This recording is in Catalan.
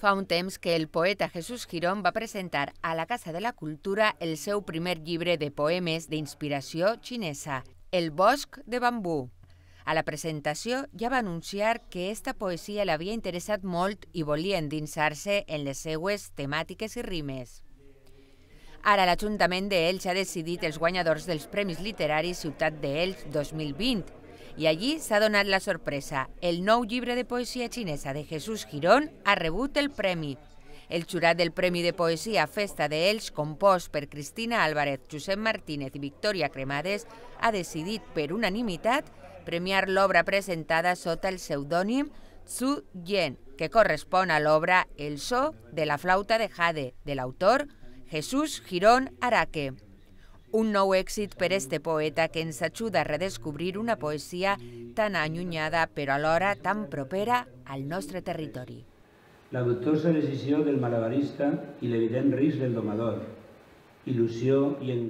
Fa un temps que el poeta Jesús Girón va presentar a la Casa de la Cultura el seu primer llibre de poemes d'inspiració xinesa, El bosc de bambú. A la presentació ja va anunciar que esta poesia l'havia interessat molt i volia endinsar-se en les seues temàtiques i rimes. Ara l'Ajuntament d'Elx ha decidit els guanyadors dels Premis Literaris Ciutat d'Elx 2020 i allí s'ha donat la sorpresa. El nou llibre de poesia xinesa de Jesús Girón ha rebut el premi. El jurat del Premi de Poesia Festa d'Ells, de compost per Cristina Álvarez, Josep Martínez i Victòria Cremades, ha decidit per unanimitat premiar l'obra presentada sota el pseudònim Tzu Yen, que correspon a l'obra El so de la flauta de Jade, de l'autor Jesús Girón Araque. Un nou èxit per este poeta que ens ajuda a redescobrir una poesia tan allunyada però alhora tan propera al nostre territori. La dubtosa decisió del malabarista i l'evident risc del domador, il·lusió i engany